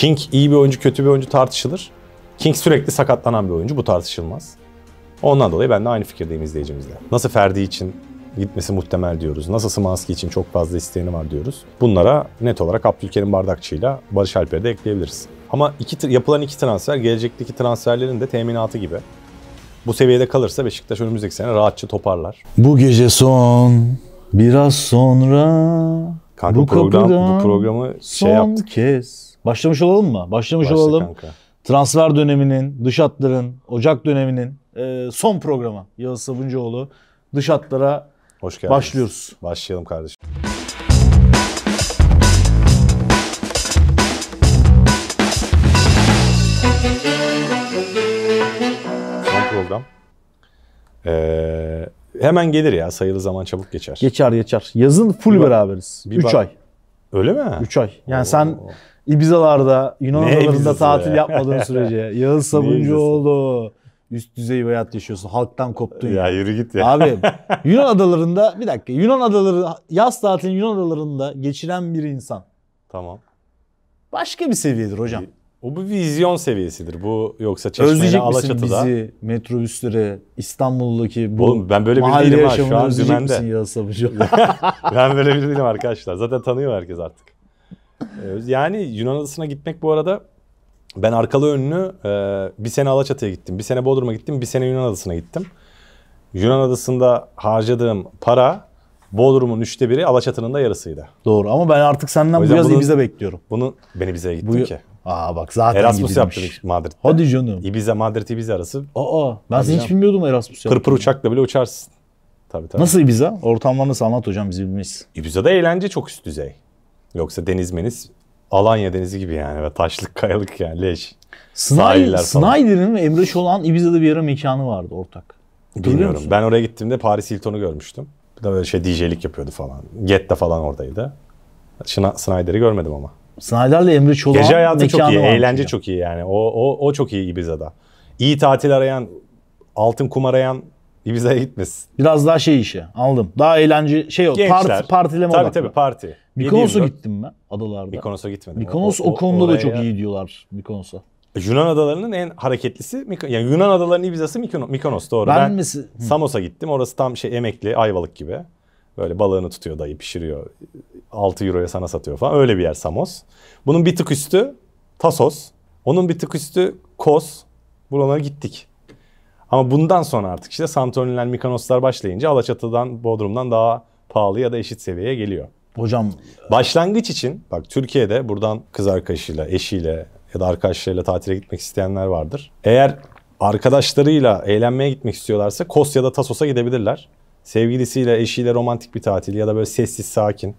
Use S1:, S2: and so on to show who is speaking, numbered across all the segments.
S1: King iyi bir oyuncu, kötü bir oyuncu tartışılır. King sürekli sakatlanan bir oyuncu. Bu tartışılmaz. Ondan dolayı ben de aynı fikirdeyim izleyicimizle. Nasıl Ferdi için gitmesi muhtemel diyoruz. Nasıl Smanski için çok fazla isteğini var diyoruz. Bunlara net olarak Abdülkerim Bardakçı ile Barış Alper'i de ekleyebiliriz. Ama iki, yapılan iki transfer gelecekteki transferlerin de teminatı gibi. Bu seviyede kalırsa Beşiktaş önümüzdeki sene rahatça toparlar.
S2: Bu gece son, biraz sonra Kanka bu program, bu
S1: programı şey yaptık. kez Başlamış
S2: olalım mı? Başlamış Başla olalım. Kanka. Transfer döneminin, dış hatların, Ocak döneminin e, son programı. Yağız Sabuncuoğlu dış hatlara
S1: Hoş geldiniz. başlıyoruz. Başlayalım kardeşim. Son program. Ee, hemen gelir ya sayılı zaman çabuk geçer. Geçer geçer.
S2: Yazın full bir beraberiz. 3 ay. Öyle mi? 3 ay. Yani Oo. sen İbizalarda, Yunan adalarında tatil ya? yapmadığın sürece Yağız Sabuncuoğlu üst düzey bir hayat yaşıyorsun. Halktan koptun ya. yürü git ya. Abi Yunan adalarında bir dakika Yunan adaları yaz tatilini Yunan adalarında geçiren bir insan. Tamam. Başka bir seviyedir
S1: hocam. O bu vizyon seviyesidir. Bu yoksa Çeşme'yle Alaçatı'da. Özleyecek misin bizi
S2: metrobüslere, İstanbul'daki bu Oğlum, ben böyle biri değilim ha şu an özleyecek misin Yağız Sabıcı?
S1: ben böyle biri değilim arkadaşlar. Zaten tanıyor herkes artık. Ee, yani Yunan adasına gitmek bu arada ben arkalı önlü e, bir sene Alaçatı'ya gittim, bir sene Bodrum'a gittim, bir sene Yunan adasına gittim. Yunan adasında harcadığım para Bodrum'un üçte biri Alaçatı'nın da yarısıydı.
S2: Doğru ama ben artık senden bu yaz bize
S1: bekliyorum. Bunu beni bize gittim bu, ki. Aa bak zaten Erasmus gidilmiş. yaptırdık Madrid'de. Hadi canım. Ibiza Madrid Ibiza arası. Aa ben seni hiç bilmiyordum Erasmus yaptığını. Pırpır uçakla bile uçarsın. Tabii tabii. Nasıl Ibiza?
S2: Ortamlar nasıl anlat hocam biz
S1: bilmeyiz. Ibiza'da eğlence çok üst düzey. Yoksa denizmeniz Alanya denizi gibi yani ve taşlık kayalık yani leş. Snyder, Snyder'ın
S2: ve Emre Şolak'ın Ibiza'da bir ara mekanı vardı
S1: ortak. Bilmiyorum. Ben oraya gittiğimde Paris Hilton'u görmüştüm. Bir de böyle şey DJ'lik yapıyordu falan. Get falan oradaydı. Snyder'ı görmedim ama. Snyder'le Emre Çolak'ın Gece hayatı çok iyi, eğlence çok iyi yani. O, o, o çok iyi Ibiza'da. İyi tatil arayan, altın kumarayan arayan Ibiza'ya gitmesin. Biraz daha şey işi aldım. Daha eğlence şey o Gençler.
S2: parti, partileme tabii, odaklı. Tabii
S1: parti. Mikonos'a gittim ben adalarda. Mikonos'a gitmedim. Mikonos o, o, o konuda da çok iyi
S2: diyorlar Mikonos'a.
S1: Yunan adalarının en hareketlisi yani Yunan adalarının Ibiza'sı Mikonos, Mikonos doğru. Ben, ben Samos'a gittim. Orası tam şey emekli, Ayvalık gibi. Böyle balığını tutuyor dayı pişiriyor. 6 euroya sana satıyor falan. Öyle bir yer Samos. Bunun bir tık üstü Tasos. Onun bir tık üstü Kos. Buralara gittik. Ama bundan sonra artık işte Santoriniler, Mikanoslar başlayınca Alaçatı'dan, Bodrum'dan daha pahalı ya da eşit seviyeye geliyor. Hocam başlangıç için bak Türkiye'de buradan kız arkadaşıyla, eşiyle ya da arkadaşlarıyla tatile gitmek isteyenler vardır. Eğer arkadaşlarıyla eğlenmeye gitmek istiyorlarsa Kos ya da Tasos'a gidebilirler sevgilisiyle, eşiyle romantik bir tatil ya da böyle sessiz, sakin.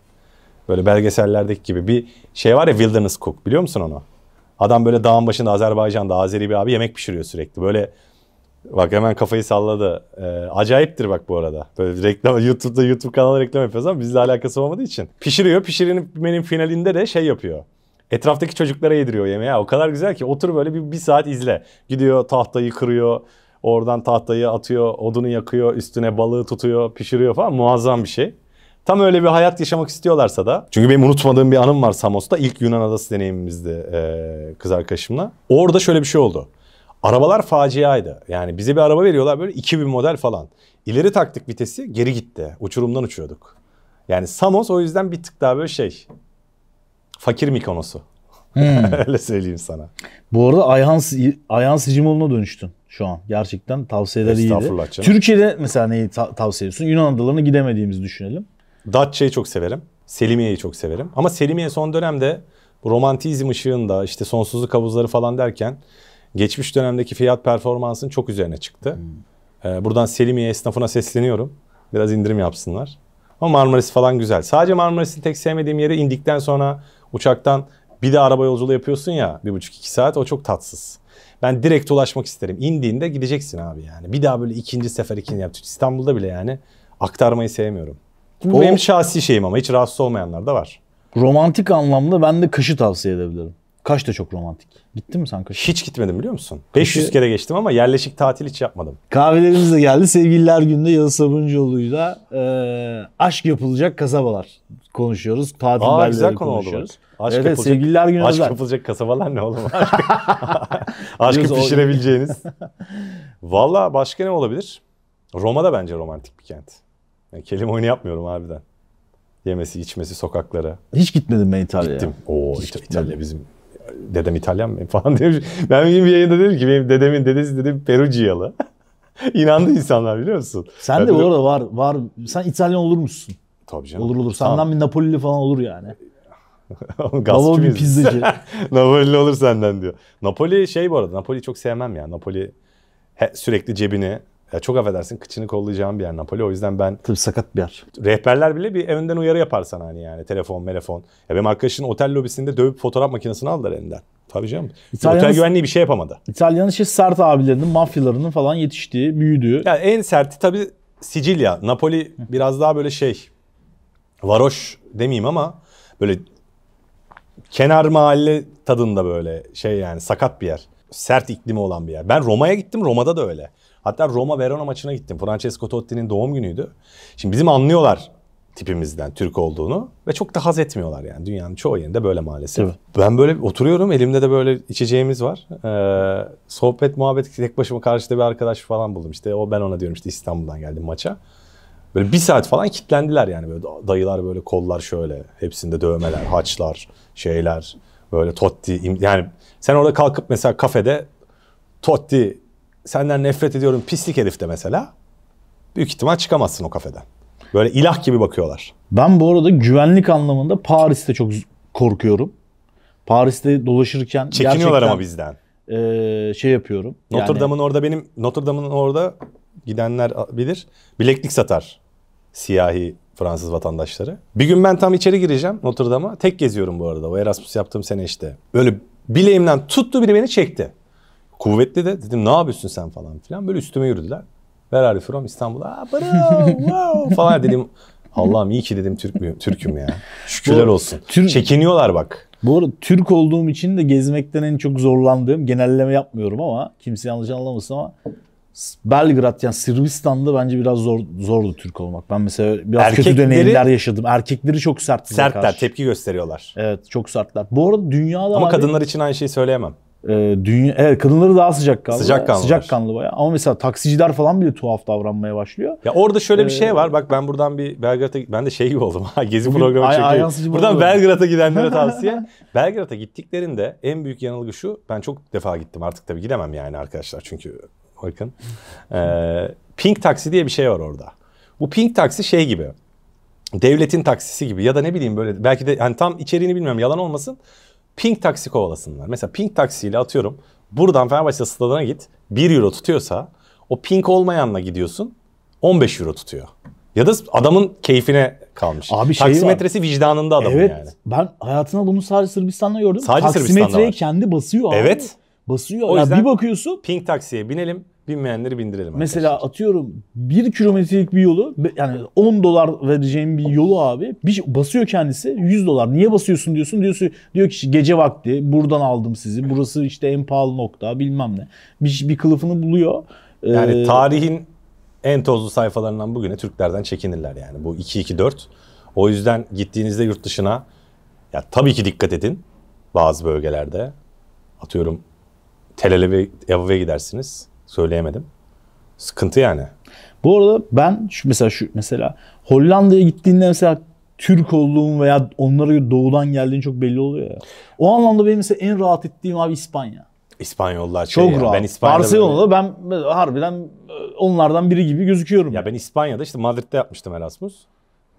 S1: Böyle belgesellerdeki gibi bir şey var ya Wilderness Cook biliyor musun onu? Adam böyle dağın başında Azerbaycan'da Azeri bir abi yemek pişiriyor sürekli. Böyle bak hemen kafayı salladı. Ee, acayiptir bak bu arada. Böyle reklam YouTube'da YouTube kanalı reklam yapıyoruz ama bizle alakası olmadığı için. Pişiriyor. Pişirinin finalinde de şey yapıyor. Etraftaki çocuklara yediriyor yemeği. O kadar güzel ki otur böyle bir, bir saat izle. Gidiyor tahtayı kırıyor. Oradan tahtayı atıyor, odunu yakıyor, üstüne balığı tutuyor, pişiriyor falan muazzam bir şey. Tam öyle bir hayat yaşamak istiyorlarsa da. Çünkü benim unutmadığım bir anım var Samos'ta. ilk Yunan adası deneyimimizdi e, kız arkadaşımla. Orada şöyle bir şey oldu. Arabalar faciaydı. Yani bize bir araba veriyorlar böyle 2000 model falan. İleri taktık vitesi geri gitti. Uçurumdan uçuyorduk. Yani Samos o yüzden bir tık daha böyle şey. Fakir Mikonos'u. Hmm. Öyle söyleyeyim sana.
S2: Bu arada Ayhan, Ayhan Sicimoğlu'na dönüştün şu an. Gerçekten tavsiyeler Estağfurullah iyiydi. Canım. Türkiye'de mesela neyi ta- tavsiye ediyorsun? Yunan adalarına gidemediğimizi düşünelim.
S1: Datça'yı çok severim. Selimiye'yi çok severim. Ama Selimiye son dönemde romantizm ışığında işte sonsuzluk havuzları falan derken geçmiş dönemdeki fiyat performansın çok üzerine çıktı. Hmm. Ee, buradan Selimiye esnafına sesleniyorum. Biraz indirim yapsınlar. Ama Marmaris falan güzel. Sadece Marmaris'in tek sevmediğim yeri indikten sonra uçaktan bir de araba yolculuğu yapıyorsun ya bir buçuk iki saat o çok tatsız. Ben direkt ulaşmak isterim. İndiğinde gideceksin abi yani. Bir daha böyle ikinci sefer ikinci yap. İstanbul'da bile yani aktarmayı sevmiyorum. Bu o, benim şahsi şeyim ama hiç rahatsız olmayanlar da var. Romantik anlamda ben de kışı tavsiye edebilirim. Kaş da çok romantik. Gittin mi sen Kaş'a? Hiç gitmedim biliyor musun? 500 kere geçtim ama yerleşik tatil hiç yapmadım.
S2: Kahvelerimiz de geldi. Sevgililer Günü'nde Yağız Sabuncuoğlu'yla e, aşk yapılacak kasabalar konuşuyoruz. Tatil Aa, güzel konu konuşuyoruz. Oldu Aşk evet, yapılacak, sevgililer günü Aşk
S1: yapılacak kasabalar ne oğlum? Aşk, aşkı pişirebileceğiniz. Valla başka ne olabilir? Roma da bence romantik bir kent. Yani kelime oyunu yapmıyorum harbiden. Yemesi, içmesi, sokaklara. Hiç gitmedim ben İtalya'ya. Gittim. Oo, Hiç İtalya bizim dedem İtalyan mı falan demiş. Ben bir gün bir yayında dedim ki benim dedemin dedesi dedim Perugiyalı. İnandı insanlar biliyor musun? Sen ben de bu
S2: var var sen İtalyan olur musun? Tabii canım. Olur olur. Senden tamam. bir Napolili falan olur yani. Babam bir pizzacı.
S1: Napoli olur senden diyor. Napoli şey bu arada. Napoli çok sevmem ya. Napoli he, sürekli cebini ya çok affedersin kıçını kollayacağım bir yer Napoli. O yüzden ben... Tabii sakat bir yer. Rehberler bile bir önden uyarı yapar sana hani yani. Telefon, telefon. Ya benim arkadaşın otel lobisinde dövüp fotoğraf makinesini aldılar elinden. Tabii canım. İtalya'nın, otel güvenliği bir şey yapamadı. İtalya'nın şey sert abilerinin, mafyalarının falan yetiştiği, büyüdüğü. Yani en serti tabii Sicilya. Napoli biraz daha böyle şey... Varoş demeyeyim ama böyle kenar mahalle tadında böyle şey yani sakat bir yer. Sert iklimi olan bir yer. Ben Roma'ya gittim. Roma'da da öyle. Hatta Roma Verona maçına gittim. Francesco Totti'nin doğum günüydü. Şimdi bizim anlıyorlar tipimizden Türk olduğunu ve çok da haz etmiyorlar yani. Dünyanın çoğu yerinde böyle maalesef. Evet. Ben böyle oturuyorum elimde de böyle içeceğimiz var. Ee, sohbet muhabbet tek başıma karşıda bir arkadaş falan buldum. İşte o ben ona diyorum işte İstanbul'dan geldim maça. Böyle bir saat falan kitlendiler yani böyle dayılar böyle kollar şöyle hepsinde dövmeler, haçlar, şeyler böyle Totti yani sen orada kalkıp mesela kafede Totti senden nefret ediyorum pislik herif de mesela büyük ihtimal çıkamazsın o kafeden. Böyle ilah gibi bakıyorlar. Ben bu arada güvenlik anlamında Paris'te çok korkuyorum. Paris'te dolaşırken
S2: çekiniyorlar ama bizden.
S1: E, şey yapıyorum. Notre yani... orada benim Notre Dame'ın orada gidenler bilir. Bileklik satar siyahi Fransız vatandaşları. Bir gün ben tam içeri gireceğim Notre Dame'a. Tek geziyorum bu arada. O Erasmus yaptığım sene işte. Böyle bileğimden tuttu biri beni çekti. Kuvvetli de dedim ne yapıyorsun sen falan filan. Böyle üstüme yürüdüler. ver are from? İstanbul'a. Bro, wow falan dedim. Allah'ım iyi ki dedim Türk müyüm, Türk'üm ya. Şükürler bu, olsun. Türk, Çekiniyorlar bak. Bu arada Türk olduğum için de gezmekten
S2: en çok zorlandığım, genelleme yapmıyorum ama kimse yanlış anlamasın ama Belgrad yani Sırbistan'da bence biraz zor zordu Türk olmak. Ben mesela biraz Erkekleri, kötü deneyimler yaşadım. Erkekleri çok sert. Sertler, karşı.
S1: tepki gösteriyorlar. Evet, çok sertler. Bu arada dünyada Ama abi, kadınlar için aynı şeyi söyleyemem e, dünya evet kadınları daha sıcak kanlı. Sıcak kanlı. Sıcak kanlı
S2: bayağı. Ama mesela taksiciler falan bile tuhaf davranmaya başlıyor. Ya orada şöyle bir ee, şey var.
S1: Bak ben buradan bir Belgrad'a ben de şey gibi oldum. Gezi bugün, programı çekiyorum. Buradan Belgrad'a gidenlere tavsiye. Belgrad'a gittiklerinde en büyük yanılgı şu. Ben çok defa gittim. Artık tabii gidemem yani arkadaşlar çünkü bakın. Ee, pink taksi diye bir şey var orada. Bu pink taksi şey gibi. Devletin taksisi gibi ya da ne bileyim böyle belki de hani tam içeriğini bilmiyorum yalan olmasın pink taksi kovalasınlar. Mesela pink taksiyle atıyorum buradan Fenerbahçe stadına git 1 euro tutuyorsa o pink olmayanla gidiyorsun 15 euro tutuyor. Ya da adamın keyfine kalmış. Abi şey Taksimetresi var. vicdanında adamın evet, yani.
S2: Ben hayatına bunu sadece Sırbistan'da gördüm. Sadece Taksimetreyi Sırbistan'da var. kendi
S1: basıyor abi. Evet. Basıyor. O ya yüzden bir bakıyorsun. Pink taksiye binelim. Bilmeyenleri bindirelim. Mesela arkadaşlar. atıyorum
S2: 1 kilometrelik bir yolu yani 10 dolar vereceğim bir yolu abi bir şey basıyor kendisi 100 dolar. Niye basıyorsun diyorsun. Diyorsun diyor ki gece vakti buradan aldım sizi. Burası işte en pahalı nokta bilmem ne. Bir, bir kılıfını buluyor. Yani ee, tarihin
S1: en tozlu sayfalarından bugüne Türklerden çekinirler yani. Bu 2-2-4. O yüzden gittiğinizde yurt dışına ya tabii ki dikkat edin bazı bölgelerde. Atıyorum Tel Aviv'e gidersiniz söyleyemedim. Sıkıntı yani.
S2: Bu arada ben şu mesela şu mesela Hollanda'ya gittiğinde mesela Türk olduğum veya onlara göre doğudan geldiğin çok belli oluyor ya. O anlamda benim mesela en rahat ettiğim
S1: abi İspanya. İspanyollar şey çok ya. rahat. Ben İspanya'da Barcelona'da böyle... ben harbiden e, onlardan biri gibi gözüküyorum. Ya ben İspanya'da işte Madrid'de yapmıştım Erasmus.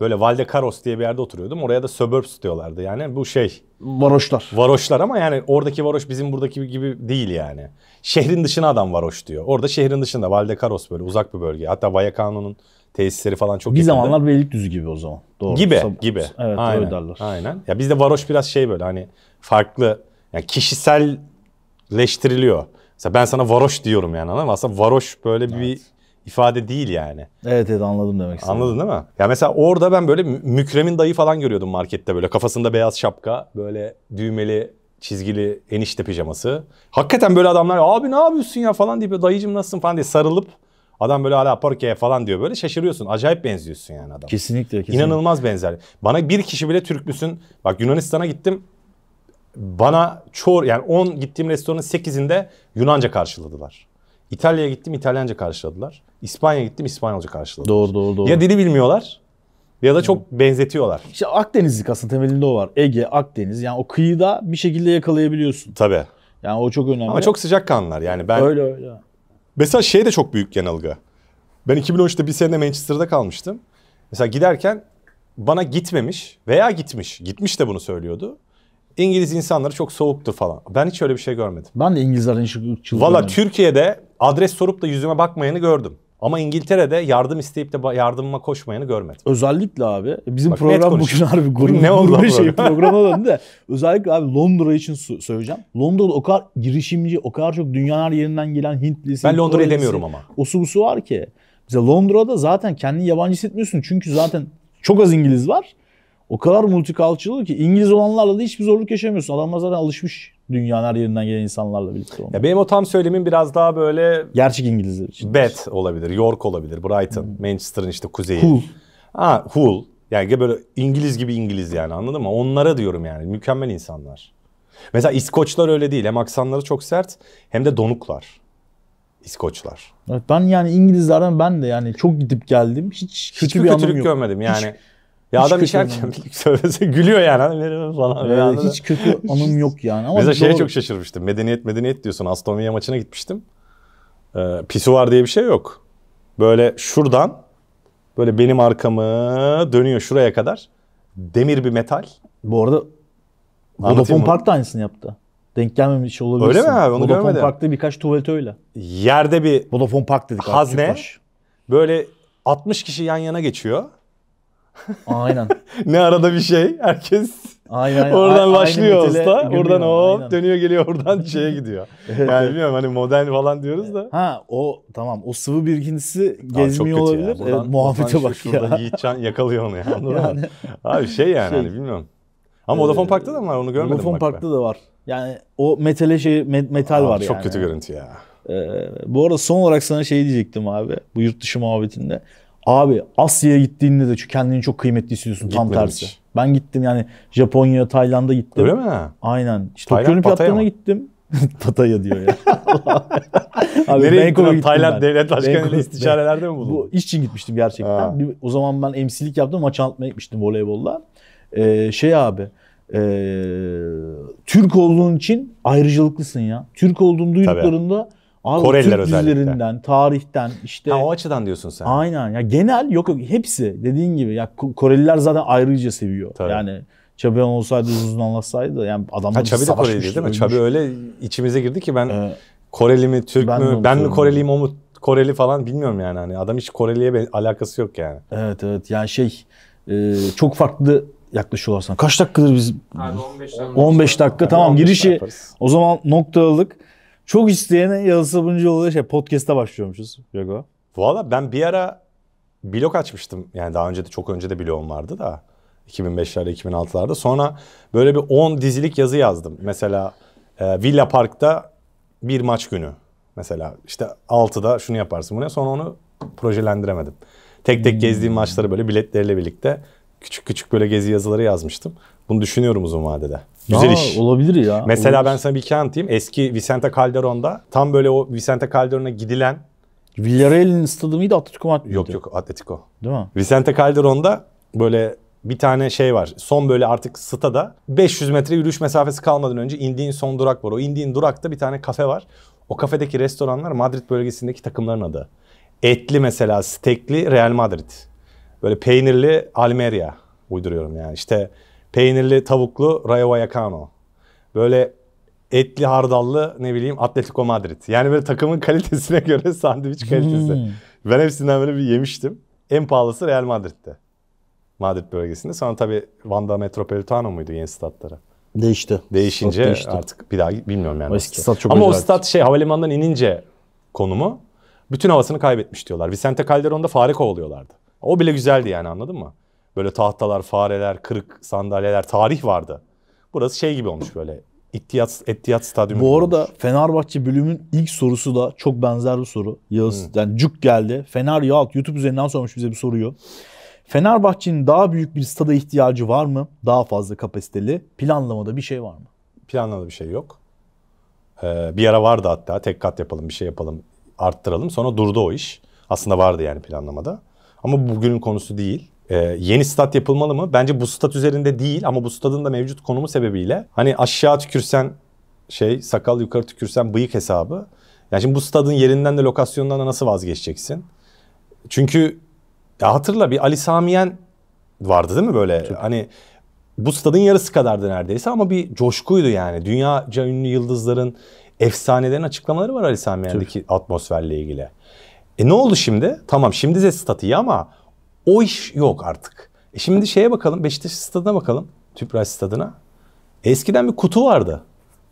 S1: Böyle Valde Valdekaros diye bir yerde oturuyordum. Oraya da suburbs diyorlardı. Yani bu şey. Varoşlar. Varoşlar ama yani oradaki varoş bizim buradaki gibi değil yani. Şehrin dışına adam varoş diyor. Orada şehrin dışında Valde Valdekaros böyle uzak bir bölge. Hatta Vallecano'nun tesisleri falan çok Bir yakında. zamanlar
S2: Beylikdüzü gibi o zaman. Doğru. Gibi Sab- gibi. Evet aynen,
S1: öyle Aynen. Ya bizde varoş biraz şey böyle hani farklı yani kişiselleştiriliyor. Mesela ben sana varoş diyorum yani ama aslında varoş böyle evet. bir ifade değil yani.
S2: Evet evet anladım demek istedim. Anladın değil
S1: mi? Ya mesela orada ben böyle Mükremin dayı falan görüyordum markette böyle kafasında beyaz şapka, böyle düğmeli çizgili enişte pijaması. Hakikaten böyle adamlar abi ne yapıyorsun ya falan diye dayıcım nasılsın falan diye sarılıp Adam böyle hala porke falan diyor böyle şaşırıyorsun. Acayip benziyorsun yani adam. Kesinlikle, kesinlikle. İnanılmaz benzer. Bana bir kişi bile Türk müsün? Bak Yunanistan'a gittim. Bana çoğu yani 10 gittiğim restoranın 8'inde Yunanca karşıladılar. İtalya'ya gittim İtalyanca karşıladılar. İspanya gittim İspanyolca karşıladı. Doğru doğru doğru. Ya dili bilmiyorlar ya da çok Hı. benzetiyorlar. İşte Akdenizlik aslında temelinde o var. Ege, Akdeniz yani o kıyıda bir şekilde yakalayabiliyorsun. Tabii. Yani o çok önemli. Ama çok sıcak kanlar yani ben. Öyle öyle. Mesela şey de çok büyük yanılgı. Ben 2013'te bir sene Manchester'da kalmıştım. Mesela giderken bana gitmemiş veya gitmiş. Gitmiş de bunu söylüyordu. İngiliz insanları çok soğuktur falan. Ben hiç öyle bir şey görmedim. Ben de İngilizlerin ırkçılığı Valla Türkiye'de adres sorup da yüzüme bakmayanı gördüm. Ama İngiltere'de yardım isteyip de yardımıma koşmayanı görmedim. Özellikle abi bizim Bak, program bugün harbi gurur, ne oldu şey programa döndü de özellikle abi Londra için söyleyeceğim. Londra'da
S2: o kadar girişimci, o kadar çok dünyanın her yerinden gelen Hintlisi, Ben Londra'yı demiyorum ama. O su var ki. Mesela Londra'da zaten kendini yabancı hissetmiyorsun çünkü zaten çok az İngiliz var. O kadar multicultural ki İngiliz olanlarla da hiçbir zorluk yaşamıyorsun. Adamlar zaten alışmış dünyanın her yerinden gelen insanlarla birlikte olmak.
S1: Ya benim o tam söylemin biraz daha böyle... Gerçek İngilizler için. bet olabilir, York olabilir, Brighton, hmm. Manchester'ın işte kuzeyi. Hull. Ha Hull. Yani böyle İngiliz gibi İngiliz yani anladın mı? Onlara diyorum yani mükemmel insanlar. Mesela İskoçlar öyle değil. Hem aksanları çok sert hem de donuklar. İskoçlar.
S2: Evet ben yani İngilizlerden ben de yani çok gidip geldim. Hiç kötü Hiçbir bir kötülük görmedim
S1: yani. Hiç, ya hiç adam içerken söylese gülüyor yani. Falan. Ee, yani hiç kötü anım yok yani. Ama Mesela şeye çok şaşırmıştım. Medeniyet medeniyet diyorsun. Aston Villa maçına gitmiştim. Ee, var diye bir şey yok. Böyle şuradan böyle benim arkamı dönüyor şuraya kadar. Demir bir metal. Bu arada
S2: Vodafone Park da aynısını yaptı. Denk gelmemiş olabilirsin. Öyle mi abi? Onu Vodafone görmedim. Park'ta birkaç tuvalet öyle. Yerde bir Vodafone Park dedik. Hazne. Abi,
S1: böyle 60 kişi yan yana geçiyor. Aynen. ne arada bir şey. Herkes aynen, oradan aynen, başlıyor usta. Oradan o dönüyor geliyor oradan şeye gidiyor. yani bilmiyorum hani modern falan diyoruz da. Ha o tamam o sıvı
S2: birikintisi
S1: gezmiyor Aa, olabilir. Ya. Buradan, evet, muhabbete bak ya. Şurada Yiğitcan yakalıyor onu ya. yani. Abi şey yani şey, hani bilmiyorum. Ama ee, Vodafone Park'ta da mı var onu görmedim. Vodafone Park'ta
S2: da var. Yani o metale şey metal Aa, var çok yani. Çok kötü görüntü ya. Ee, bu arada son olarak sana şey diyecektim abi. Bu yurt dışı muhabbetinde. Abi Asya'ya gittiğinde de kendini çok kıymetli hissediyorsun tam tersi. Ben gittim yani Japonya, Tayland'a gittim. Öyle mi? Aynen. İşte Tayland, Tokyo Pattaya gittim. Pataya diyor ya. Abi Nereye Bangkok'a gittin? gittim Tayland ben. Devlet Başkanı istişarelerde mi buldun? Bu iş için gitmiştim gerçekten. Bir- o zaman ben emsilik yaptım. Maç anlatmaya gitmiştim voleybolla. Ee, şey abi. ee, Türk olduğun için ayrıcalıklısın ya. Türk olduğunu duyduklarında Abi Koreliler Türk özellikle. tarihten işte. Ha, o açıdan diyorsun sen. Aynen ya genel yok yok hepsi dediğin gibi ya Koreliler zaten ayrıca seviyor. Tabii. Yani Çabi olsaydı uzun anlatsaydı yani adamlar ha, Çabi de Koreli değil mi? Ölmüş. Çabi öyle
S1: içimize girdi ki ben ee, Koreli mi Türk ben mü ben mi Koreliyim o mu Koreli falan bilmiyorum yani hani adam hiç Koreli'ye alakası yok yani.
S2: Evet evet yani şey e, çok farklı yaklaşıyorlar sana. Kaç dakikadır biz? Abi 15, dakika. 15 dakika tamam 15 girişi o zaman noktaladık. Çok isteyene Yağız Sabuncuoğlu'ya şey podcast'a başlıyormuşuz.
S1: Yago. Valla ben bir ara blog açmıştım. Yani daha önce de çok önce de blogum vardı da. 2005'lerde 2006'larda. Sonra böyle bir 10 dizilik yazı yazdım. Mesela e, Villa Park'ta bir maç günü. Mesela işte 6'da şunu yaparsın bunu. Sonra onu projelendiremedim. Tek tek gezdiğim maçları böyle biletleriyle birlikte küçük küçük böyle gezi yazıları yazmıştım. Bunu düşünüyorum uzun vadede. Güzel Aa, iş. Olabilir ya. Mesela olabilir. ben sana bir hikaye anlatayım. Eski Vicente Calderon'da tam böyle o Vicente Calderon'a gidilen Villarreal'in stadı mıydı Atletico Madrid? Yok yok Atletico. Değil mi? Vicente Calderon'da böyle bir tane şey var. Son böyle artık stada 500 metre yürüyüş mesafesi kalmadan önce indiğin son durak var. O indiğin durakta bir tane kafe var. O kafedeki restoranlar Madrid bölgesindeki takımların adı. Etli mesela steakli Real Madrid. Böyle peynirli Almeria uyduruyorum yani. İşte Peynirli tavuklu Rayo Vallecano. Böyle etli hardallı ne bileyim Atletico Madrid. Yani böyle takımın kalitesine göre sandviç kalitesi. Hmm. Ben hepsinden böyle bir yemiştim. En pahalısı Real Madrid'de. Madrid bölgesinde. Sonra tabii Vanda Metropolitano muydu yeni statları? Değişti. Değişince değişti. artık bir daha bilmiyorum yani. O eski stat çok Ama o stat şey havalimanından inince konumu bütün havasını kaybetmiş diyorlar. Vicente Calderon'da fare kovalıyorlardı. O bile güzeldi yani anladın mı? Böyle tahtalar, fareler, kırık sandalyeler, tarih vardı. Burası şey gibi olmuş böyle. İttiyat, Ettiyat Stadyumu. Bu arada
S2: olmuş. Fenerbahçe bölümün ilk sorusu da çok benzer bir soru. Yağız, hmm. yani cuk geldi. Fener Yağat YouTube üzerinden sormuş bize bir soruyu. Fenerbahçe'nin daha büyük bir stada ihtiyacı var mı? Daha fazla kapasiteli. Planlamada bir şey var mı? Planlamada bir şey yok.
S1: Ee, bir ara vardı hatta tek kat yapalım bir şey yapalım arttıralım. Sonra durdu o iş. Aslında vardı yani planlamada. Ama bugünün konusu değil. Ee, yeni stat yapılmalı mı? Bence bu stat üzerinde değil ama bu stadın da mevcut konumu sebebiyle hani aşağı tükürsen şey sakal yukarı tükürsen bıyık hesabı. Yani şimdi bu stadın yerinden de lokasyondan da nasıl vazgeçeceksin? Çünkü ya hatırla bir Ali Samiyen vardı değil mi böyle? Çok. Hani bu stadın yarısı kadardı neredeyse ama bir coşkuydu yani. Dünyaca ünlü yıldızların, efsanelerin açıklamaları var Ali Samiyen'deki atmosferle ilgili. E ne oldu şimdi? Tamam şimdi de stat iyi ama o iş yok artık. E şimdi şeye bakalım Beşiktaş stadına bakalım. Tüpraş stadına. Eskiden bir kutu vardı.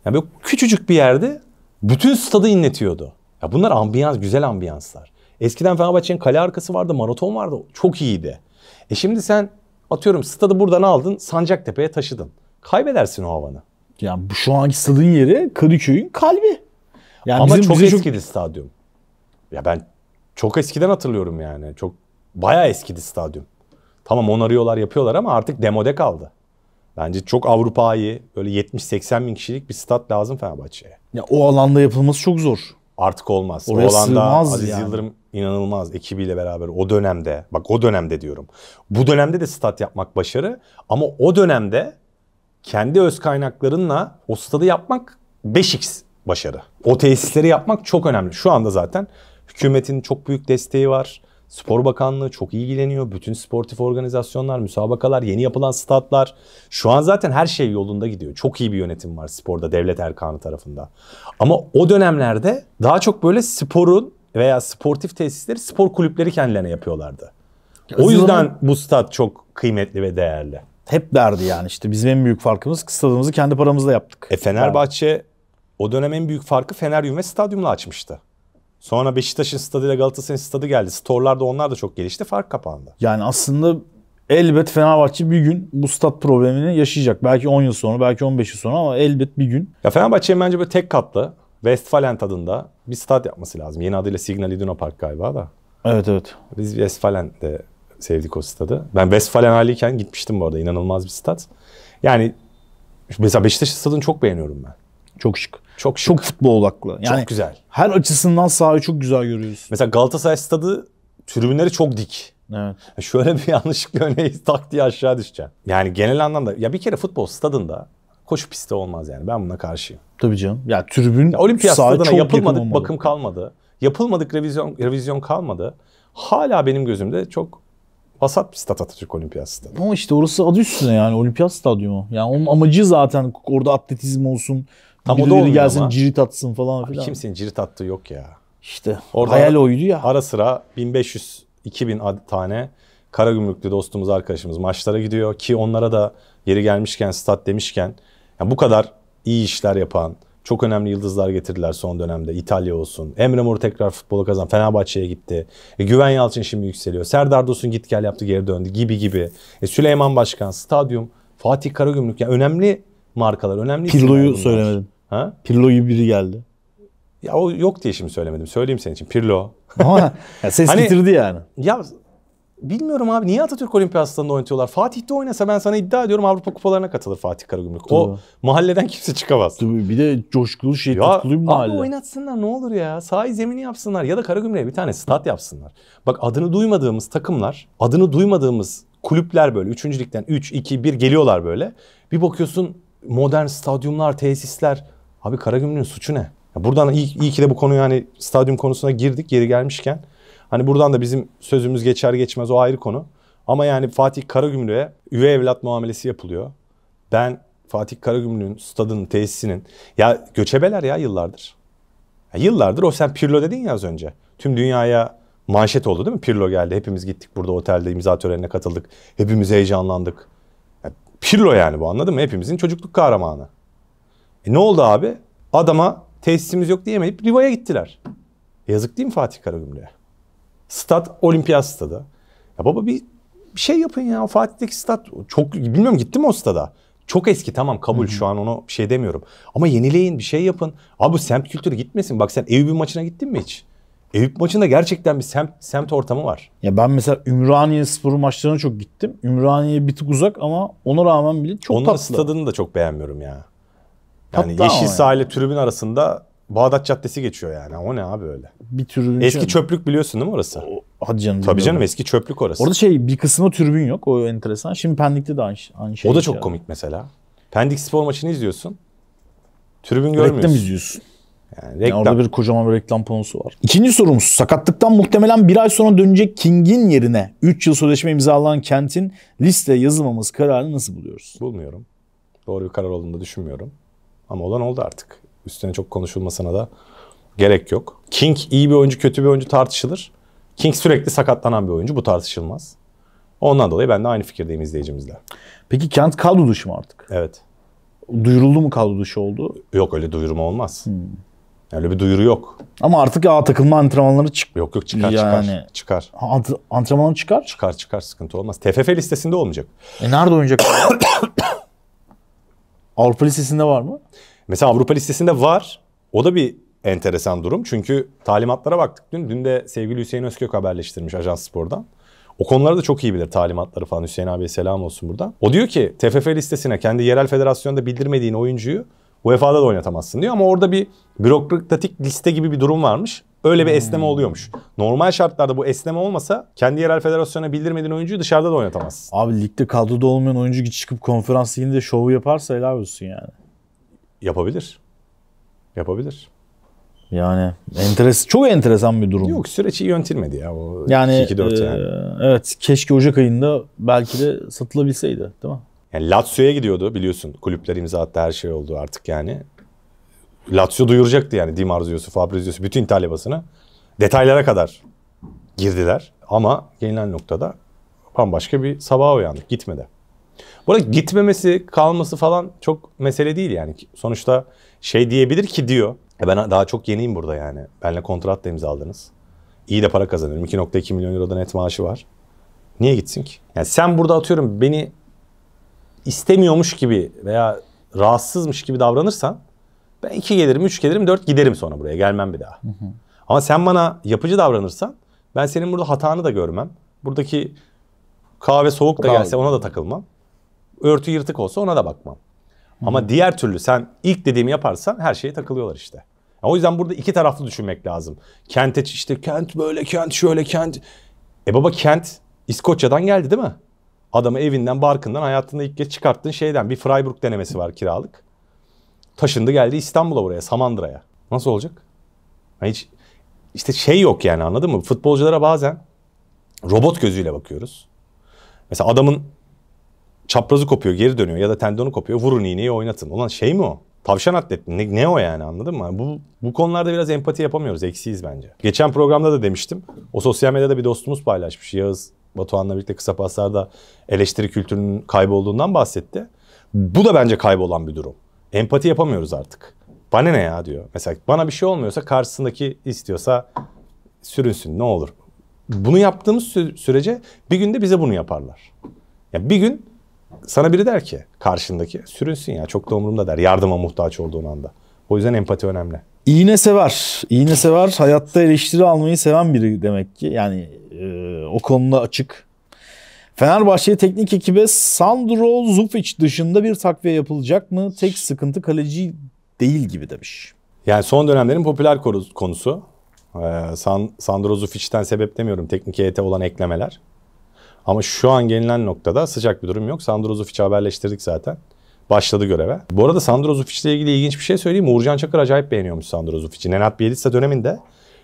S1: Yani böyle küçücük bir yerde bütün stadı inletiyordu. Ya bunlar ambiyans, güzel ambiyanslar. Eskiden Fenerbahçe'nin kale arkası vardı, maraton vardı. Çok iyiydi. E şimdi sen atıyorum stadı buradan aldın, Sancaktepe'ye taşıdın. Kaybedersin o havanı. Yani bu şu anki stadın yeri Kadıköy'ün kalbi. Yani Ama bizim, çok bizim eskidi çok... stadyum. Ya ben çok eskiden hatırlıyorum yani. Çok Bayağı eskidi stadyum. Tamam onarıyorlar yapıyorlar ama artık demode kaldı. Bence çok Avrupa'yı böyle 70-80 bin kişilik bir stat lazım Fenerbahçe'ye.
S2: Ya o alanda yapılması çok zor.
S1: Artık olmaz. Oraya o alanda Aziz yani. Yıldırım inanılmaz ekibiyle beraber o dönemde bak o dönemde diyorum. Bu dönemde de stat yapmak başarı ama o dönemde kendi öz kaynaklarınla o stadı yapmak 5x başarı. O tesisleri yapmak çok önemli. Şu anda zaten hükümetin çok büyük desteği var. Spor Bakanlığı çok ilgileniyor. Bütün sportif organizasyonlar, müsabakalar, yeni yapılan statlar. Şu an zaten her şey yolunda gidiyor. Çok iyi bir yönetim var sporda devlet erkanı tarafında. Ama o dönemlerde daha çok böyle sporun veya sportif tesisleri spor kulüpleri kendilerine yapıyorlardı. O yüzden bu stat çok kıymetli ve değerli. Hep derdi yani işte bizim en büyük farkımız stadımızı kendi paramızla yaptık. E Fenerbahçe o dönem en büyük farkı Feneryum ve stadyumla açmıştı. Sonra Beşiktaş'ın stadıyla Galatasaray'ın stadı geldi. Storlarda onlar da çok gelişti. Fark kapandı.
S2: Yani aslında elbet Fenerbahçe bir gün bu
S1: stat problemini yaşayacak. Belki 10 yıl sonra, belki 15 yıl sonra ama elbet bir gün. Ya Fenerbahçe'nin bence böyle tek katlı Westfalen tadında bir stat yapması lazım. Yeni adıyla Signal Iduna Park galiba da. Evet evet. Biz Westfalen de sevdik o stadı. Ben Westfalen haliyken gitmiştim bu arada. İnanılmaz bir stat. Yani mesela Beşiktaş stadını çok beğeniyorum ben. Çok şık. Çok şık. Çok futbol odaklı. Yani çok güzel.
S2: Her açısından sahayı çok güzel görüyoruz.
S1: Mesela Galatasaray stadı tribünleri çok dik. Evet. Şöyle bir yanlışlık örneği tak diye aşağı düşeceksin. Yani genel anlamda ya bir kere futbol stadında koşu pisti olmaz yani. Ben buna karşıyım. Tabii canım. Ya tribün ya, olimpiyat stadına yapılmadık bakım kalmadı. Yapılmadık revizyon revizyon kalmadı. Hala benim gözümde çok Vasat bir stat Atatürk Olimpiyat Stadyumu.
S2: Ama işte orası adı üstüne yani olimpiyat stadyumu. Yani onun amacı zaten orada atletizm olsun, Tam Birileri o da gelsin ama. cirit atsın falan filan. Kimsenin cirit attığı yok ya. İşte
S1: Orada hayal oydu ya. Ara sıra 1500-2000 tane Karagümrüklü dostumuz, arkadaşımız maçlara gidiyor. Ki onlara da yeri gelmişken, stat demişken yani bu kadar iyi işler yapan, çok önemli yıldızlar getirdiler son dönemde. İtalya olsun. Emre Mor tekrar futbolu kazan. Fenerbahçe'ye gitti. E, Güven Yalçın şimdi yükseliyor. Serdar Dosun git gel yaptı geri döndü gibi gibi. E, Süleyman Başkan, stadyum, Fatih Karagümrük. Yani önemli markalar önemli. Pirlo'yu söylemedim, Ha? Pirlo'yu biri geldi. Ya o yok diye şimdi söylemedim. Söyleyeyim senin için. Pirlo. Ama
S2: ya ses hani, bitirdi yani.
S1: Ya bilmiyorum abi niye Atatürk Olimpiyatlarında oynatıyorlar? Fatih'te oynasa ben sana iddia ediyorum Avrupa kupalarına katılır Fatih Karagümrük. O mahalleden kimse çıkamaz. Tabii bir de coşkulu şey ya, tutkulu bir mahalle. Abi oynatsınlar ne olur ya. Sahayı zemini yapsınlar ya da Karagümrük'e bir tane stat yapsınlar. Bak adını duymadığımız takımlar, adını duymadığımız kulüpler böyle 3. ligden 3 2 1 geliyorlar böyle. Bir bakıyorsun modern stadyumlar, tesisler. Abi Karagümrük'ün suçu ne? Ya buradan iyi, iyi ki de bu konuyu yani stadyum konusuna girdik geri gelmişken. Hani buradan da bizim sözümüz geçer geçmez o ayrı konu. Ama yani Fatih Karagümrük'e üye evlat muamelesi yapılıyor. Ben Fatih Karagümrük'ün stadının, tesisinin ya göçebeler ya yıllardır. Ya yıllardır o sen Pirlo dedin ya az önce. Tüm dünyaya manşet oldu değil mi? Pirlo geldi. Hepimiz gittik burada otelde imza törenine katıldık. Hepimiz heyecanlandık. Pirlo yani bu anladın mı? Hepimizin çocukluk kahramanı. E ne oldu abi? Adama tesisimiz yok diyemeyip Riva'ya gittiler. E yazık değil mi Fatih Karagümrük'e? Stat olimpiyat stadı. Ya baba bir, bir şey yapın ya Fatih'teki stat. Çok bilmiyorum mi o stada. Çok eski tamam kabul Hı-hı. şu an onu bir şey demiyorum. Ama yenileyin bir şey yapın. Abi bu semt kültürü gitmesin. Bak sen evi bir maçına gittin mi hiç? Eyüp maçında gerçekten bir semt, semt ortamı var. Ya
S2: ben mesela Ümraniye Spor maçlarına çok gittim. Ümraniye bir tık uzak ama ona rağmen bile çok Onun tatlı. Onun
S1: stadını da çok beğenmiyorum ya. Yani tatlı Yeşil Sahile yani. tribün arasında Bağdat Caddesi geçiyor yani. O ne abi öyle?
S2: Bir tribün. Eski şey
S1: çöplük biliyorsun değil mi orası? O, hadi canım. Tabii canım eski çöplük orası. Orada
S2: şey bir kısmı tribün yok. O enteresan. Şimdi Pendik'te de aynı, aynı şey. O da çok ya.
S1: komik mesela. Pendik spor maçını izliyorsun. Tribün görmüyorsun. Reklam izliyorsun. Yani reklam. orada
S2: bir kocaman bir reklam panosu var. İkinci sorumuz. Sakatlıktan muhtemelen bir ay sonra dönecek King'in yerine 3 yıl sözleşme imzalanan Kent'in liste yazılmaması kararını nasıl
S1: buluyoruz? Bulmuyorum. Doğru bir karar olduğunu da düşünmüyorum. Ama olan oldu artık. Üstüne çok konuşulmasına da gerek yok. King iyi bir oyuncu, kötü bir oyuncu tartışılır. King sürekli sakatlanan bir oyuncu. Bu tartışılmaz. Ondan dolayı ben de aynı fikirdeyim izleyicimizle. Peki Kent kadro dışı mı artık? Evet. Duyuruldu mu kadro dışı oldu? Yok öyle duyurma olmaz. Hmm. Öyle bir duyuru yok. Ama artık A takımlı antrenmanları çık. Yok yok çıkar yani... çıkar. Çıkar. antrenmanları çıkar? Çıkar çıkar sıkıntı olmaz. TFF listesinde olmayacak. E nerede oynayacak? Avrupa listesinde var mı? Mesela Avrupa listesinde var. O da bir enteresan durum. Çünkü talimatlara baktık dün. Dün de sevgili Hüseyin Özkök haberleştirmiş Ajans Spor'dan. O konuları da çok iyi bilir talimatları falan. Hüseyin abiye selam olsun burada. O diyor ki TFF listesine kendi yerel federasyonda bildirmediğin oyuncuyu UEFA'da da oynatamazsın diyor ama orada bir bürokratik liste gibi bir durum varmış. Öyle bir esneme hmm. oluyormuş. Normal şartlarda bu esneme olmasa kendi yerel federasyona bildirmediğin oyuncuyu dışarıda da oynatamazsın.
S2: Abi ligde kadroda olmayan oyuncu çıkıp
S1: konferans yayında şovu yaparsa helal olsun yani. Yapabilir. Yapabilir.
S2: Yani enteres çok enteresan bir durum. Yok
S1: süreç iyi yönetilmedi ya o
S2: yani, 2-4 e, yani. Evet keşke Ocak ayında belki de satılabilseydi değil mi?
S1: Yani Lazio'ya gidiyordu biliyorsun. Kulüpler imza attı her şey oldu artık yani. Lazio duyuracaktı yani Di Marzio'su, Fabrizio'su bütün İtalya basını. Detaylara kadar girdiler. Ama gelinen noktada bambaşka bir sabaha uyandık gitmedi. Bu arada gitmemesi, kalması falan çok mesele değil yani. Sonuçta şey diyebilir ki diyor. E ben daha çok yeniyim burada yani. Benle kontrat da imzaladınız. İyi de para kazanıyorum. 2.2 milyon eurodan net maaşı var. Niye gitsin ki? Yani sen burada atıyorum beni istemiyormuş gibi veya rahatsızmış gibi davranırsan ben iki gelirim, üç gelirim, dört giderim sonra buraya. Gelmem bir daha. Hı hı. Ama sen bana yapıcı davranırsan ben senin burada hatanı da görmem. Buradaki kahve soğuk da gelse ona da takılmam. Örtü yırtık olsa ona da bakmam. Hı Ama diğer türlü sen ilk dediğimi yaparsan her şeye takılıyorlar işte. O yüzden burada iki taraflı düşünmek lazım. Kente işte kent böyle kent şöyle kent. E baba kent İskoçya'dan geldi değil mi? Adamı evinden, barkından, hayatında ilk kez çıkarttığın şeyden bir Freiburg denemesi var kiralık. Taşındı geldi İstanbul'a buraya, Samandıra'ya. Nasıl olacak? Hiç işte şey yok yani anladın mı? Futbolculara bazen robot gözüyle bakıyoruz. Mesela adamın çaprazı kopuyor, geri dönüyor ya da tendonu kopuyor. Vurun iğneyi oynatın. Ulan şey mi o? Tavşan atlet Ne, ne o yani anladın mı? Bu, bu konularda biraz empati yapamıyoruz. Eksiyiz bence. Geçen programda da demiştim. O sosyal medyada bir dostumuz paylaşmış. Yağız Batuhan'la birlikte kısa paslarda eleştiri kültürünün kaybolduğundan bahsetti. Bu da bence kaybolan bir durum. Empati yapamıyoruz artık. Bana ne ya diyor. Mesela bana bir şey olmuyorsa karşısındaki istiyorsa sürünsün ne olur. Bunu yaptığımız sürece bir günde bize bunu yaparlar. Ya bir gün sana biri der ki karşındaki sürünsün ya çok da umurumda der yardıma muhtaç olduğun anda. O yüzden empati önemli.
S2: İğne sever. İğne sever. Hayatta eleştiri almayı seven biri demek ki. Yani e, o konuda açık. Fenerbahçe teknik ekibe Sandro
S1: Zufic dışında bir takviye yapılacak mı? Tek sıkıntı kaleci değil gibi demiş. Yani son dönemlerin popüler konusu. Ee, San, Sandro Zufic'ten sebep demiyorum teknik heyete olan eklemeler. Ama şu an gelinen noktada sıcak bir durum yok. Sandro Zufic'i haberleştirdik zaten. Başladı göreve. Bu arada Sandro Zufic'le ilgili ilginç bir şey söyleyeyim. Uğurcan Çakır acayip beğeniyormuş Sandro Zufic'i. Nenat Bielitsa döneminde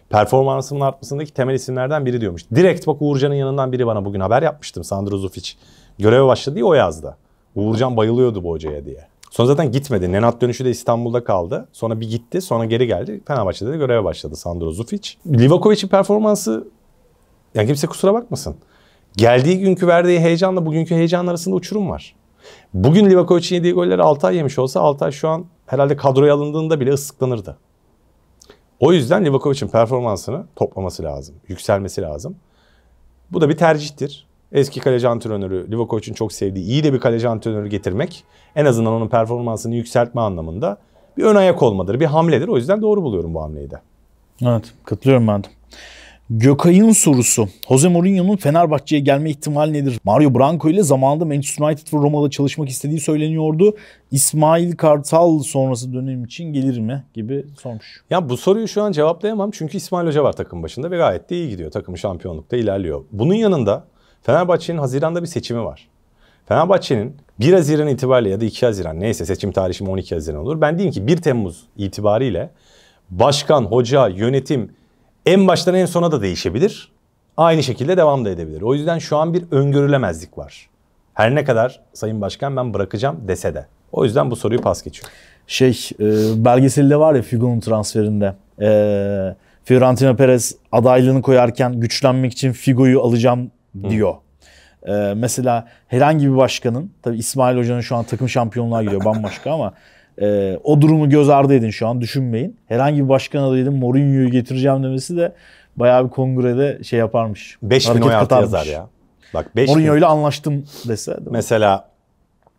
S1: performansımın artmasındaki temel isimlerden biri diyormuş. Direkt bak Uğurcan'ın yanından biri bana bugün haber yapmıştım. Sandro Zufic göreve başladı diye o yazdı. Uğurcan bayılıyordu bu hocaya diye. Sonra zaten gitmedi. Nenat dönüşü de İstanbul'da kaldı. Sonra bir gitti, sonra geri geldi. Fenerbahçe'de de göreve başladı Sandro Zufic. Livakovic'in performansı yani kimse kusura bakmasın. Geldiği günkü verdiği heyecanla bugünkü heyecan arasında uçurum var. Bugün Livakovic'in yediği golleri 6 ay yemiş olsa 6 ay şu an herhalde kadroya alındığında bile ıslıklanırdı. O yüzden Livakovic'in performansını toplaması lazım. Yükselmesi lazım. Bu da bir tercihtir. Eski kaleci antrenörü Livakovic'in çok sevdiği iyi de bir kaleci antrenörü getirmek en azından onun performansını yükseltme anlamında bir ön ayak olmadır, bir hamledir. O yüzden doğru buluyorum bu hamleyi de.
S2: Evet, katılıyorum ben de. Gökay'ın sorusu. Jose Mourinho'nun Fenerbahçe'ye gelme ihtimali nedir? Mario Branco ile zamanında Manchester United ve Roma'da çalışmak istediği söyleniyordu. İsmail Kartal sonrası dönem için gelir mi gibi
S1: sormuş. Ya bu soruyu şu an cevaplayamam çünkü İsmail Hoca var takım başında ve gayet de iyi gidiyor. Takım şampiyonlukta ilerliyor. Bunun yanında Fenerbahçe'nin Haziran'da bir seçimi var. Fenerbahçe'nin 1 Haziran itibariyle ya da 2 Haziran neyse seçim tarihim 12 Haziran olur. Ben diyeyim ki 1 Temmuz itibariyle başkan, hoca, yönetim en baştan en sona da değişebilir. Aynı şekilde devam da edebilir. O yüzden şu an bir öngörülemezlik var. Her ne kadar Sayın Başkan ben bırakacağım dese de. O yüzden bu soruyu pas geçiyor.
S2: Şey e, belgeselde var ya Figo'nun transferinde. E, Fiorentina Perez adaylığını koyarken güçlenmek için Figo'yu alacağım diyor. Hı. E, mesela herhangi bir başkanın, tabii İsmail Hoca'nın şu an takım şampiyonluğa gidiyor bambaşka ama e, o durumu göz ardı edin şu an düşünmeyin. Herhangi bir başkan adayının Mourinho'yu getireceğim demesi de bayağı bir kongrede şey yaparmış. 5 bin oy artı yazar ya.
S1: Bak 5 Mourinho ile anlaştım dese. Mesela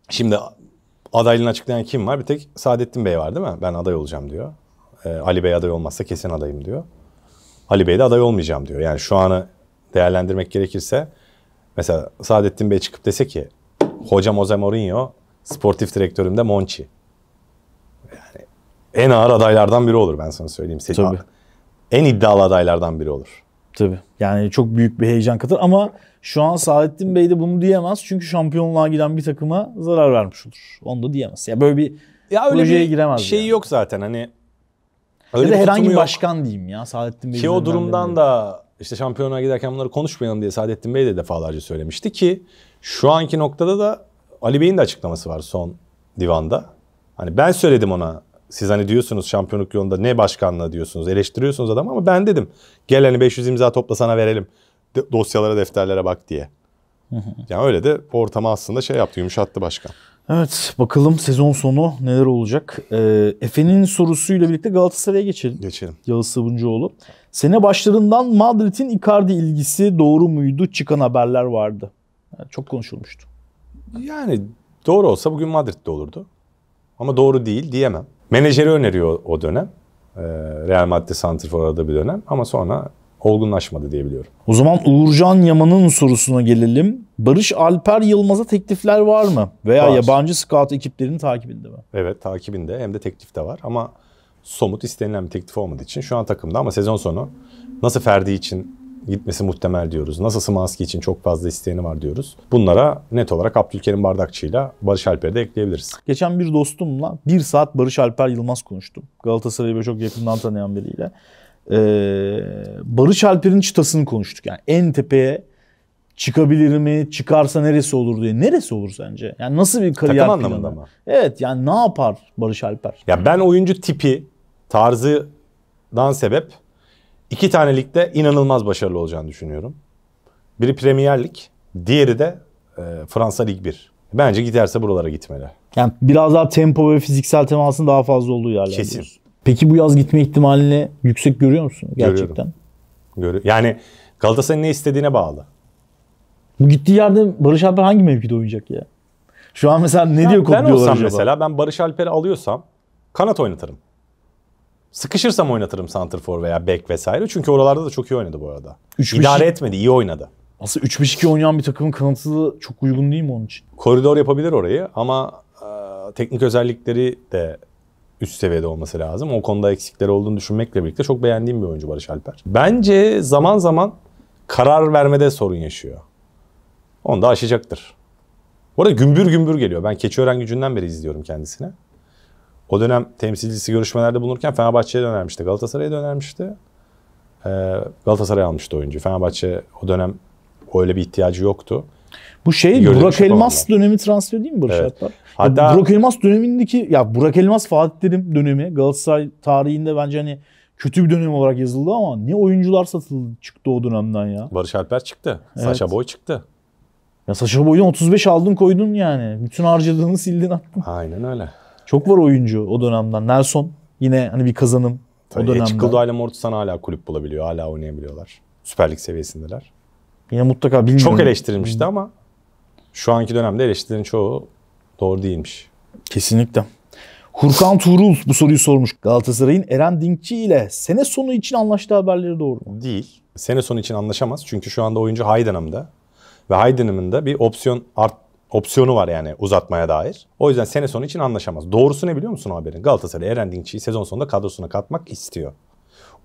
S1: şimdi adaylığını açıklayan kim var? Bir tek Saadettin Bey var değil mi? Ben aday olacağım diyor. Ee, Ali Bey aday olmazsa kesin adayım diyor. Ali Bey de aday olmayacağım diyor. Yani şu anı değerlendirmek gerekirse mesela Saadettin Bey çıkıp dese ki hocam Jose Mourinho, sportif direktörüm de Monchi en ağır adaylardan biri olur ben sana söyleyeyim. Seçim. Tabii. En iddialı adaylardan biri olur. Tabii. Yani çok büyük bir
S2: heyecan katır ama şu an Saadettin Bey de bunu diyemez. Çünkü şampiyonluğa giden bir takıma zarar
S1: vermiş olur. Onu da diyemez. Ya böyle bir ya öyle projeye bir giremez. Şeyi yani. yok zaten hani Öyle ya da herhangi başkan
S2: yok. diyeyim ya Saadettin Bey. Ki o durumdan
S1: da işte şampiyonluğa giderken bunları konuşmayalım diye Saadettin Bey de defalarca söylemişti ki şu anki noktada da Ali Bey'in de açıklaması var son divanda. Hani ben söyledim ona siz hani diyorsunuz şampiyonluk yolunda ne başkanla diyorsunuz eleştiriyorsunuz adam ama ben dedim gel hani 500 imza topla sana verelim de, dosyalara defterlere bak diye. yani öyle de ortamı aslında şey yaptı yumuşattı başkan.
S2: Evet bakalım sezon sonu neler olacak. Ee, Efe'nin sorusuyla birlikte Galatasaray'a geçelim. Geçelim. Yağız Sabuncuoğlu. Sene başlarından Madrid'in Icardi ilgisi doğru muydu? Çıkan haberler vardı. Yani çok konuşulmuştu.
S1: Yani doğru olsa bugün Madrid'de olurdu. Ama doğru değil diyemem. Menajeri öneriyor o dönem. Ee, Real Madrid Santrfor arada bir dönem ama sonra olgunlaşmadı diye biliyorum.
S2: O zaman Uğurcan Yaman'ın sorusuna gelelim. Barış Alper Yılmaz'a teklifler var mı?
S1: Veya var. yabancı scout ekiplerinin takibinde mi? Evet takibinde hem de teklif de var ama somut istenilen bir teklif olmadığı için şu an takımda ama sezon sonu nasıl Ferdi için gitmesi muhtemel diyoruz. Nasıl maske için çok fazla isteyeni var diyoruz. Bunlara net olarak Abdülkerim Bardakçı ile Barış Alper'i de ekleyebiliriz.
S2: Geçen bir dostumla bir saat Barış Alper Yılmaz konuştum. Galatasaray'ı çok yakından tanıyan biriyle. Ee, Barış Alper'in çıtasını konuştuk. Yani en tepeye çıkabilir mi? Çıkarsa neresi olur diye. Neresi olur sence? Yani nasıl bir kariyer Takım anlamında planı? mı? Evet yani ne yapar Barış Alper?
S1: Ya ben oyuncu tipi, tarzından sebep İki tane ligde inanılmaz başarılı olacağını düşünüyorum. Biri Premier Lig, diğeri de e, Fransa Lig 1. Bence giderse buralara gitmeli. Yani
S2: biraz daha tempo ve fiziksel temasın daha fazla olduğu yerler. Kesin. Peki bu yaz gitme ihtimalini yüksek görüyor musun gerçekten?
S1: Görüyorum. Yani Galatasaray'ın ne istediğine bağlı.
S2: Bu gittiği yerde Barış Alper hangi mevkide oynayacak ya? Şu an mesela ne ya diyor ben diyorlar Ben olsam mesela
S1: ben Barış Alper'i alıyorsam kanat oynatırım. Sıkışırsam oynatırım Santrfor veya Bek vesaire. Çünkü oralarda da çok iyi oynadı bu arada. 3 İdare etmedi, iyi oynadı.
S2: Aslında 3-5-2 oynayan bir takımın kanatı çok uygun değil mi onun için?
S1: Koridor yapabilir orayı ama e, teknik özellikleri de üst seviyede olması lazım. O konuda eksikleri olduğunu düşünmekle birlikte çok beğendiğim bir oyuncu Barış Alper. Bence zaman zaman karar vermede sorun yaşıyor. Onu da aşacaktır. Bu arada gümbür gümbür geliyor. Ben Keçiören gücünden beri izliyorum kendisini. O dönem temsilcisi görüşmelerde bulunurken Fenerbahçe'ye dönermişti. Galatasaray'a dönermişti. Ee, Galatasaray almıştı oyuncu. Fenerbahçe o dönem öyle bir ihtiyacı yoktu. Bu şey Görülmüş Burak Elmas
S2: olmadı. dönemi transfer değil mi Barış evet. Hatta? Hatta Burak Elmas dönemindeki ya Burak Elmas Fatih Terim dönemi Galatasaray tarihinde bence hani kötü bir dönem olarak yazıldı ama ne oyuncular satıldı çıktı o dönemden ya.
S1: Barış Alper çıktı. Evet. Saşa Boy çıktı.
S2: Ya saça Boy'u 35 aldın koydun yani. Bütün harcadığını sildin attın.
S1: Aynen öyle.
S2: Çok var oyuncu o dönemden. Nelson yine hani bir kazanım
S1: Tabii o dönemden. Çıkıldı ile Mortusan hala kulüp bulabiliyor. Hala oynayabiliyorlar. Süper Lig seviyesindeler.
S2: Yine mutlaka bilmiyorum. Çok eleştirilmişti ama
S1: şu anki dönemde eleştirilerin çoğu doğru değilmiş. Kesinlikle.
S2: Hurkan Tuğrul bu soruyu sormuş. Galatasaray'ın Eren
S1: Dinkçi ile sene sonu için anlaştığı haberleri doğru mu? Değil. Sene sonu için anlaşamaz. Çünkü şu anda oyuncu Haydenham'da. Ve Haydenham'ın da bir opsiyon art opsiyonu var yani uzatmaya dair. O yüzden sene sonu için anlaşamaz. Doğrusu ne biliyor musun haberin? Galatasaray Eren Dinkçi'yi sezon sonunda kadrosuna katmak istiyor.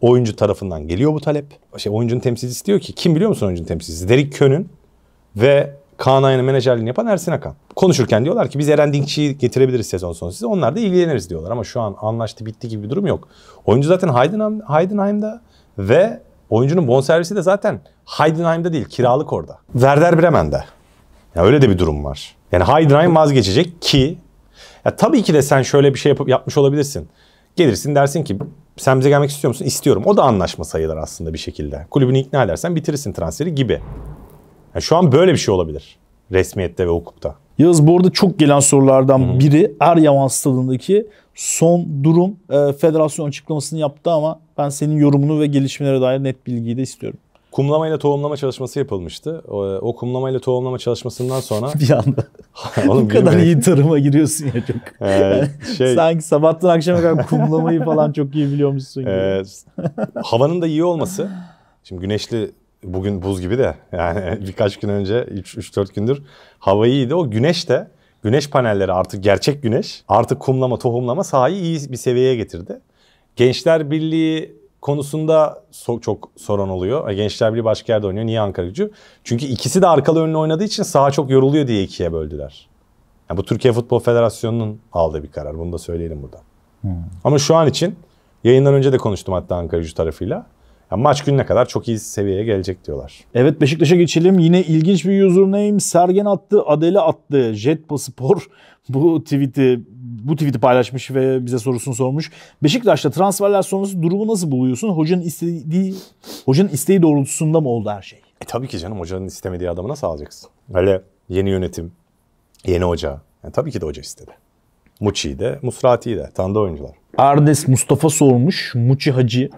S1: Oyuncu tarafından geliyor bu talep. Şey, oyuncunun temsilcisi diyor ki kim biliyor musun oyuncunun temsilcisi? Derik Kön'ün ve Kaan Ayhan'ın menajerliğini yapan Ersin Akan. Konuşurken diyorlar ki biz Eren Dinkçi'yi getirebiliriz sezon sonu size. Onlar da ilgileniriz diyorlar. Ama şu an anlaştı bitti gibi bir durum yok. Oyuncu zaten Heidenheim, Heidenheim'da ve oyuncunun bonservisi de zaten Heidenheim'da değil kiralık orada. Werder Bremen'de. Ya öyle de bir durum var. Yani Hydrine vazgeçecek ki ya tabii ki de sen şöyle bir şey yapıp yapmış olabilirsin. Gelirsin dersin ki sen bize gelmek istiyor musun? İstiyorum. O da anlaşma sayılır aslında bir şekilde. Kulübünü ikna edersen bitirirsin transferi gibi. Yani şu an böyle bir şey olabilir. Resmiyette ve hukukta. Yağız bu arada çok gelen
S2: sorulardan Hı-hı. biri Eryaman stadındaki son durum e, federasyon açıklamasını
S1: yaptı ama ben senin yorumunu ve gelişmelere dair net bilgiyi de istiyorum kumlama ile tohumlama çalışması yapılmıştı. O, o kumlama ile tohumlama çalışmasından sonra... bir anda Oğlum, bu kadar iyi tarıma giriyorsun ya çok. Ee, şey... Sanki sabahtan akşama
S2: kadar kumlamayı falan çok iyi biliyormuşsun
S1: gibi. Ee, havanın da iyi olması. Şimdi güneşli bugün buz gibi de yani birkaç gün önce 3-4 gündür hava iyiydi. O güneş de güneş panelleri artık gerçek güneş artık kumlama tohumlama sahayı iyi bir seviyeye getirdi. Gençler Birliği konusunda so- çok soran oluyor. E, Gençler Birliği başka yerde oynuyor. Niye Ankara gücü? Çünkü ikisi de arkalı önlü oynadığı için saha çok yoruluyor diye ikiye böldüler. Yani bu Türkiye Futbol Federasyonu'nun aldığı bir karar. Bunu da söyleyelim burada. Hmm. Ama şu an için yayından önce de konuştum hatta Ankara gücü tarafıyla. Yani maç gününe kadar çok iyi seviyeye gelecek diyorlar. Evet Beşiktaş'a
S2: geçelim. Yine ilginç bir username. Sergen attı, Adele attı. Jetpa Spor bu tweet'i bu tweet'i paylaşmış ve bize sorusunu sormuş. Beşiktaş'ta transferler sonrası
S1: durumu nasıl buluyorsun? Hocanın istediği hocanın isteği doğrultusunda mı oldu her şey? E tabii ki canım hocanın istemediği adamı nasıl alacaksın? Hele yeni yönetim, yeni hoca. Yani e tabii ki de hoca istedi. Muçi'yi de, Musrati'yi de. Tanda oyuncular.
S2: Ardes Mustafa sormuş. Muçi Hacı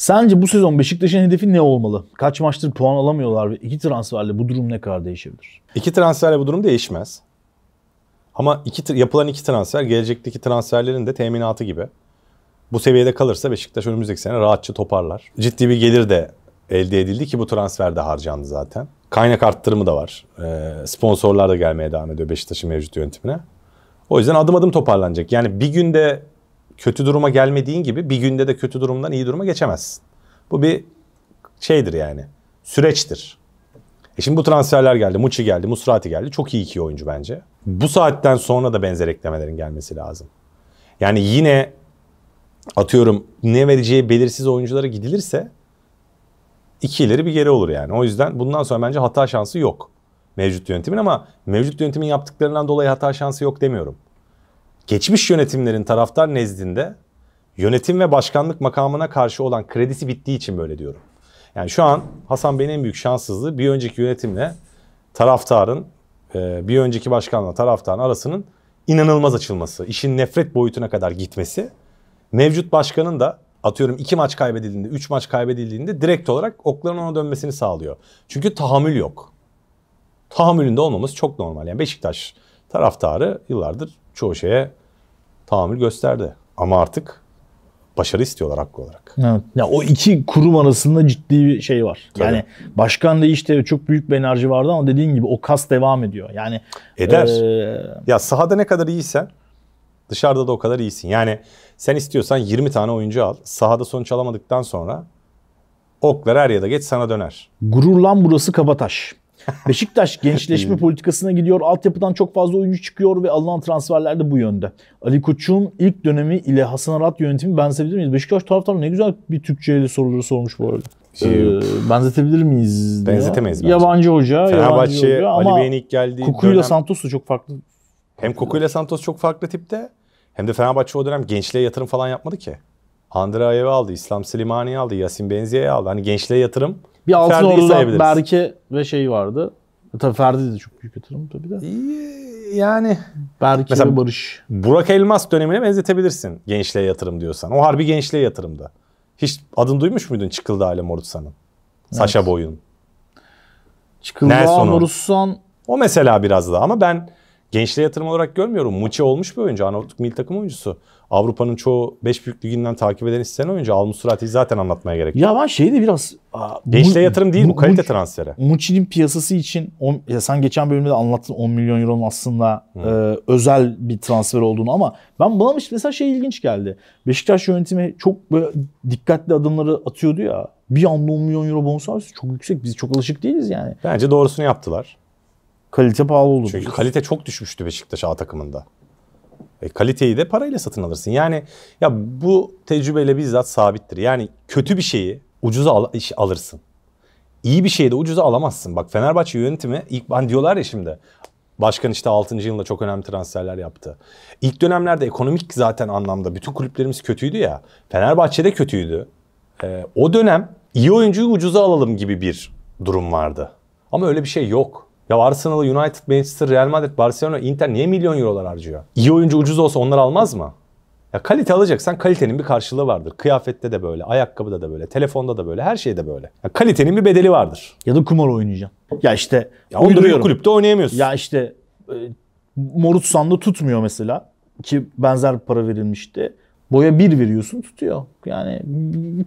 S2: Sence bu sezon Beşiktaş'ın hedefi ne olmalı? Kaç maçtır puan alamıyorlar ve iki transferle bu durum ne kadar değişebilir? İki transferle bu durum değişmez.
S1: Ama iki, yapılan iki transfer gelecekteki transferlerin de teminatı gibi. Bu seviyede kalırsa Beşiktaş önümüzdeki sene rahatça toparlar. Ciddi bir gelir de elde edildi ki bu transfer de harcandı zaten. Kaynak arttırımı da var. Ee, sponsorlar da gelmeye devam ediyor Beşiktaş'ın mevcut yönetimine. O yüzden adım adım toparlanacak. Yani bir günde kötü duruma gelmediğin gibi bir günde de kötü durumdan iyi duruma geçemezsin. Bu bir şeydir yani. Süreçtir. E şimdi bu transferler geldi. Muçi geldi, Musrati geldi. Çok iyi iki oyuncu bence. Bu saatten sonra da benzer eklemelerin gelmesi lazım. Yani yine atıyorum ne vereceği belirsiz oyunculara gidilirse iki ileri bir geri olur yani. O yüzden bundan sonra bence hata şansı yok mevcut yönetimin ama mevcut yönetimin yaptıklarından dolayı hata şansı yok demiyorum geçmiş yönetimlerin taraftar nezdinde yönetim ve başkanlık makamına karşı olan kredisi bittiği için böyle diyorum. Yani şu an Hasan Bey'in en büyük şanssızlığı bir önceki yönetimle taraftarın, e, bir önceki başkanla taraftarın arasının inanılmaz açılması, işin nefret boyutuna kadar gitmesi. Mevcut başkanın da atıyorum iki maç kaybedildiğinde, üç maç kaybedildiğinde direkt olarak okların ona dönmesini sağlıyor. Çünkü tahammül yok. Tahammülünde olmamız çok normal. Yani Beşiktaş taraftarı yıllardır çoğu şeye tahammül gösterdi. Ama artık başarı istiyorlar haklı olarak.
S2: Evet. Ya o iki kurum arasında ciddi bir şey var. Tabii. Yani başkan değişti çok büyük bir enerji vardı ama dediğin gibi o kas devam ediyor. Yani eder.
S1: E... Ya sahada ne kadar iyiysen dışarıda da o kadar iyisin. Yani sen istiyorsan 20 tane oyuncu al. Sahada sonuç alamadıktan sonra oklar her ya da geç sana döner.
S2: Gurur lan burası Kabataş. Beşiktaş gençleşme hmm. politikasına gidiyor. Altyapıdan çok fazla oyuncu çıkıyor ve alınan transferler de bu yönde. Ali Koç'un ilk dönemi ile Hasan Arat yönetimi benzetebilir miyiz? Beşiktaş taraftarı ne güzel bir Türkçeyle soruları sormuş bu arada. Şey ee, benzetebilir miyiz? Diye. Benzetemeyiz bence. Yabancı hoca, Fenerbahçe, Ali Bey'in ilk geldiği Kukuyla dönem... Santos da çok farklı.
S1: Hem ile Santos çok farklı tipte hem de Fenerbahçe o dönem gençliğe yatırım falan yapmadı ki. Andrayev'i aldı, İslam Selimani'yi aldı, Yasin Benziye'yi aldı. Hani gençliğe yatırım bir altın Ferdi'yi oradan Berke ve şey vardı. E, tabii Ferdi de çok büyük yatırım tabii de. Yani Berke Mesela- ve Barış. Burak Elmas dönemine benzetebilirsin gençliğe yatırım diyorsan. O harbi gençliğe yatırımda. Hiç adın duymuş muydun Çıkıldı Aile Morutsan'ın? Saşa Boyun. Çıkıldı Nelson'un. Anurussan O mesela biraz daha ama ben gençliğe yatırım olarak görmüyorum. Muçi olmuş bir oyuncu. Arnavutluk milli takım oyuncusu. Avrupa'nın çoğu 5 büyük liginden takip eden isteyen oyuncu. Al Musrati'yi zaten anlatmaya gerek yok. Ya ben şeyi de biraz... Aa, gençliğe yatırım değil bu kalite transferi.
S2: Muçi'nin piyasası için on, ya sen geçen bölümde de anlattın 10 milyon euronun aslında e, özel bir transfer olduğunu ama ben bana mesela şey ilginç geldi. Beşiktaş yönetimi çok böyle dikkatli adımları atıyordu ya. Bir anda 10 milyon euro bonservisi çok yüksek. Biz çok alışık değiliz yani.
S1: Bence doğrusunu yaptılar kalite pahalı olur. Çünkü kalite çok düşmüştü Beşiktaş A takımında. E, kaliteyi de parayla satın alırsın. Yani ya bu tecrübeyle bizzat sabittir. Yani kötü bir şeyi ucuza al- alırsın. İyi bir şeyi de ucuza alamazsın. Bak Fenerbahçe yönetimi ilk ben hani diyorlar ya şimdi Başkan işte 6. yılında çok önemli transferler yaptı. İlk dönemlerde ekonomik zaten anlamda bütün kulüplerimiz kötüydü ya. Fenerbahçe'de kötüydü. Ee, o dönem iyi oyuncuyu ucuza alalım gibi bir durum vardı. Ama öyle bir şey yok. Ya Arsenal, United, Manchester, Real Madrid, Barcelona, Inter niye milyon eurolar harcıyor? İyi oyuncu ucuz olsa onlar almaz mı? Ya kalite alacaksan kalitenin bir karşılığı vardır. Kıyafette de böyle, ayakkabıda da böyle, telefonda da böyle, her şeyde böyle. Ya kalitenin bir bedeli vardır.
S2: Ya da kumar oynayacağım. Ya işte ya uyduruyor kulüpte
S1: oynayamıyorsun. Ya işte e,
S2: Morut Sandı tutmuyor mesela ki benzer para verilmişti. Boya bir veriyorsun tutuyor. Yani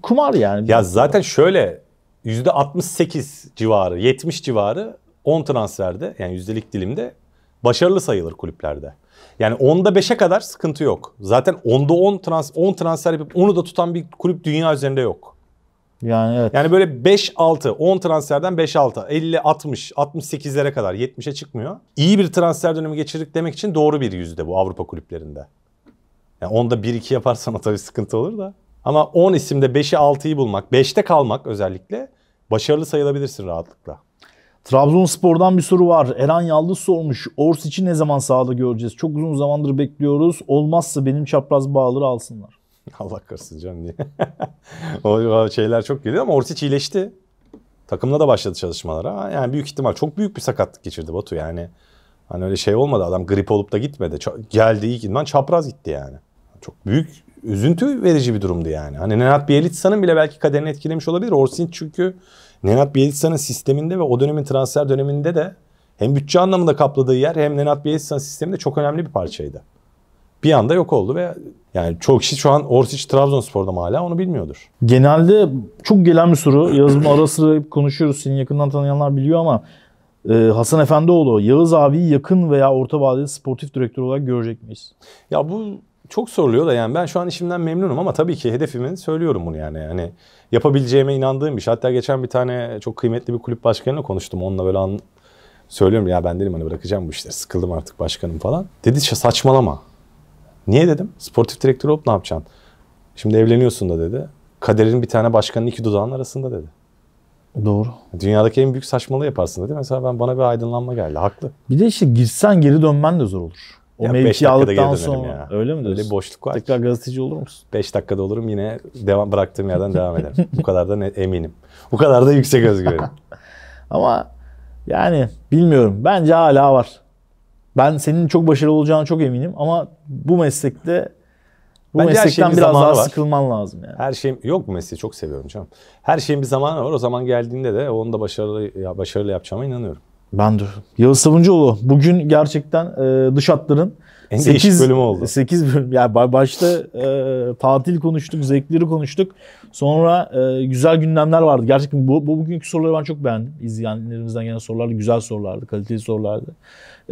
S1: kumar yani. Ya zaten şöyle %68 civarı, 70 civarı 10 transferde yani yüzdelik dilimde başarılı sayılır kulüplerde. Yani 10'da 5'e kadar sıkıntı yok. Zaten 10'da 10 trans 10 transfer yapıp onu da tutan bir kulüp dünya üzerinde yok. Yani evet. Yani böyle 5 6 10 transferden 5 6 50 60 68'lere kadar 70'e çıkmıyor. İyi bir transfer dönemi geçirdik demek için doğru bir yüzde bu Avrupa kulüplerinde. Yani 10'da 1 2 yaparsan o tabii sıkıntı olur da. Ama 10 isimde 5'i 6'yı bulmak, 5'te kalmak özellikle başarılı sayılabilirsin rahatlıkla.
S2: Trabzonspor'dan bir soru var. Eren Yaldız sormuş. için ne zaman sahada göreceğiz? Çok uzun zamandır bekliyoruz. Olmazsa benim çapraz bağları alsınlar.
S1: Allah korusun canım diye. o şeyler çok geliyor ama Orsic iyileşti. Takımla da başladı çalışmalara. Yani büyük ihtimal çok büyük bir sakatlık geçirdi Batu yani. Hani öyle şey olmadı adam grip olup da gitmedi. Ç- geldi ilk idman çapraz gitti yani. Çok büyük üzüntü verici bir durumdu yani. Hani Nenat Bielitsa'nın bile belki kaderini etkilemiş olabilir. Orsic çünkü Nenat Bielitsa'nın sisteminde ve o dönemin transfer döneminde de hem bütçe anlamında kapladığı yer hem Nenat Bielitsa'nın sisteminde çok önemli bir parçaydı. Bir anda yok oldu ve yani çok kişi şu an Orsic Trabzonspor'da mı hala onu bilmiyordur.
S2: Genelde çok gelen bir soru. Yazın ara sıra konuşuyoruz. Seni yakından tanıyanlar biliyor ama e, Hasan Efendioğlu, Yağız abi yakın veya orta vadeli sportif direktör olarak
S1: görecek miyiz? Ya bu çok soruluyor da yani ben şu an işimden memnunum ama tabii ki hedefimi söylüyorum bunu yani. Hani yapabileceğime inandığım bir şey. Hatta geçen bir tane çok kıymetli bir kulüp başkanıyla konuştum. Onunla böyle an söylüyorum ya ben dedim hani bırakacağım bu işleri sıkıldım artık başkanım falan. Dedi saçmalama. Niye dedim? Sportif direktör olup ne yapacaksın? Şimdi evleniyorsun da dedi. Kaderin bir tane başkanın iki dudağın arasında dedi. Doğru. Dünyadaki en büyük saçmalığı yaparsın dedi. Mesela ben bana bir aydınlanma geldi. Haklı. Bir de işte girsen geri dönmen de zor olur. O ya mevkiyi aldıktan sonra ya. öyle mi diyorsun? Öyle boşluk var. Tekrar gazeteci olur musun? 5 dakikada olurum yine devam bıraktığım yerden devam ederim. Bu kadar da eminim. Bu kadar da yüksek özgüvenim. Ama
S2: yani bilmiyorum. Bence hala var. Ben senin çok başarılı olacağına çok eminim ama bu meslekte bu Bence meslekten bir biraz daha var. sıkılman lazım
S1: yani. Her şeyim yok bu mesleği çok seviyorum canım. Her şeyin bir zamanı var. O zaman geldiğinde de onu da başarılı başarılı yapacağıma inanıyorum.
S2: Ben de. Yavuz Savuncuoğlu bugün gerçekten e, dış hatların en 8 bölüm oldu. 8 bölüm. Yani başta e, tatil konuştuk, zevkleri konuştuk. Sonra e, güzel gündemler vardı. Gerçekten bu, bu bugünkü soruları ben çok beğendim. İzleyenlerimizden gelen sorulardı. Güzel sorulardı, kaliteli sorulardı.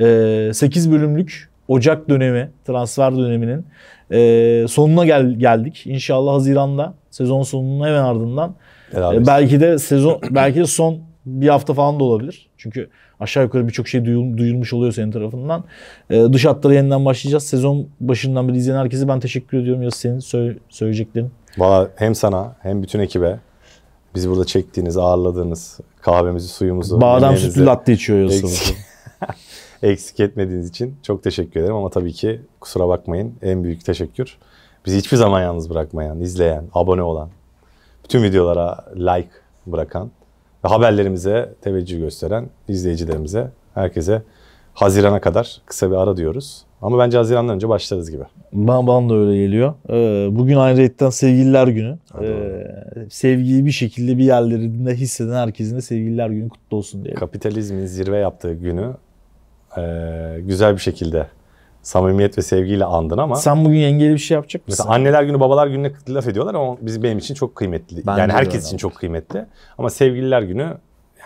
S2: E, 8 bölümlük Ocak dönemi, transfer döneminin e, sonuna gel, geldik. İnşallah Haziran'da sezon sonunun hemen ardından e, belki de sezon belki de son bir hafta falan da olabilir. Çünkü aşağı yukarı birçok şey duyul, duyulmuş oluyor senin tarafından. Ee, dış hatlara yeniden başlayacağız. Sezon başından beri izleyen herkese ben teşekkür ediyorum. Ya senin söyle, söyleyeceklerin.
S1: Valla hem sana hem bütün ekibe bizi burada çektiğiniz, ağırladığınız kahvemizi, suyumuzu. Badem sütlü latte içiyor Yusuf. eksik etmediğiniz için çok teşekkür ederim ama tabii ki kusura bakmayın en büyük teşekkür bizi hiçbir zaman yalnız bırakmayan, izleyen, abone olan, bütün videolara like bırakan haberlerimize teveccüh gösteren izleyicilerimize, herkese Haziran'a kadar kısa bir ara diyoruz. Ama bence Haziran'dan önce başlarız gibi.
S2: Ben, bana da öyle geliyor. Ee, bugün ayrıyetten sevgililer günü.
S1: ee, sevgiyi bir şekilde bir yerlerinde hisseden herkesin de sevgililer günü kutlu olsun diye. Kapitalizmin zirve yaptığı günü e, güzel bir şekilde samimiyet ve sevgiyle andın ama. Sen bugün yengeye bir şey yapacak mısın? Mesela anneler günü, babalar gününe laf ediyorlar ama biz benim için çok kıymetli. Ben yani herkes için çok kıymetli. Ama sevgililer günü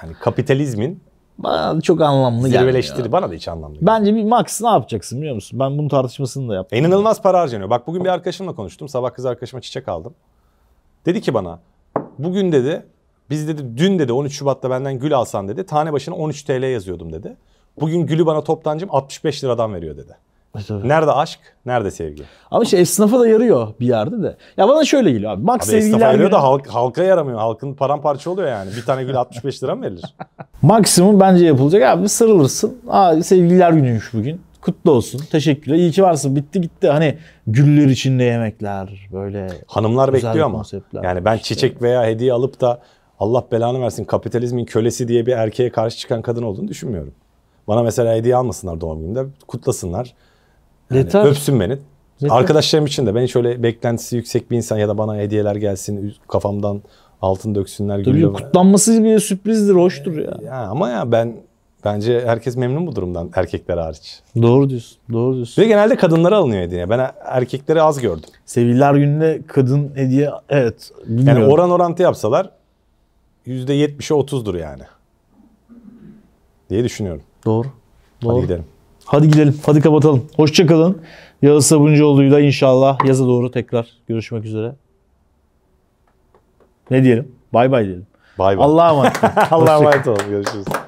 S1: yani kapitalizmin bana çok anlamlı gelmiyor. Bana da hiç anlamlı Bence bir max ne yapacaksın biliyor musun? Ben bunun tartışmasını da yaptım. E, inanılmaz para harcanıyor. Bak bugün bir arkadaşımla konuştum. Sabah kız arkadaşıma çiçek aldım. Dedi ki bana bugün dedi biz dedi dün dedi 13 Şubat'ta benden gül alsan dedi tane başına 13 TL yazıyordum dedi. Bugün gülü bana toptancım 65 liradan veriyor dedi. Tabii. Nerede aşk, nerede sevgi? Ama işte esnafa da yarıyor bir yerde de. Ya bana şöyle geliyor abi. Max abi sevgililer esnafa yarıyor günü... da halk, halka yaramıyor. Halkın paramparça oluyor yani. Bir tane gül 65 lira mı verilir?
S2: Maksimum bence yapılacak abi. Sarılırsın. Aa sevgililer günüymüş bugün. Kutlu olsun. Teşekkürler. İyi ki varsın. Bitti gitti. Hani güller içinde yemekler
S1: böyle. Hanımlar bekliyor ama. Yani ben işte. çiçek veya hediye alıp da Allah belanı versin kapitalizmin kölesi diye bir erkeğe karşı çıkan kadın olduğunu düşünmüyorum. Bana mesela hediye almasınlar doğum gününde. Kutlasınlar. Yani Yeter. Öpsün beni. Yeter. Arkadaşlarım için de ben şöyle beklentisi yüksek bir insan ya da bana hediyeler gelsin kafamdan altın döksünler. Tabii kutlanması bir sürprizdir, hoştur ya. ya. Ama ya ben Bence herkes memnun bu durumdan erkekler hariç.
S2: Doğru diyorsun. Doğru diyorsun.
S1: Ve genelde kadınlara alınıyor hediye. Ben e, erkekleri az gördüm. Sevgililer gününe kadın hediye evet. Bilmiyorum. Yani oran orantı yapsalar %70'e 30'dur yani. Diye düşünüyorum. Doğru.
S2: Doğru. Hadi gidelim. Hadi gidelim. Hadi kapatalım. Hoşçakalın. Yağız Sabuncuoğlu'yla inşallah yaza doğru tekrar görüşmek üzere. Ne diyelim? Bay bay diyelim. Bay bay. Allah'a emanet. Allah'a emanet
S1: olun. Görüşürüz.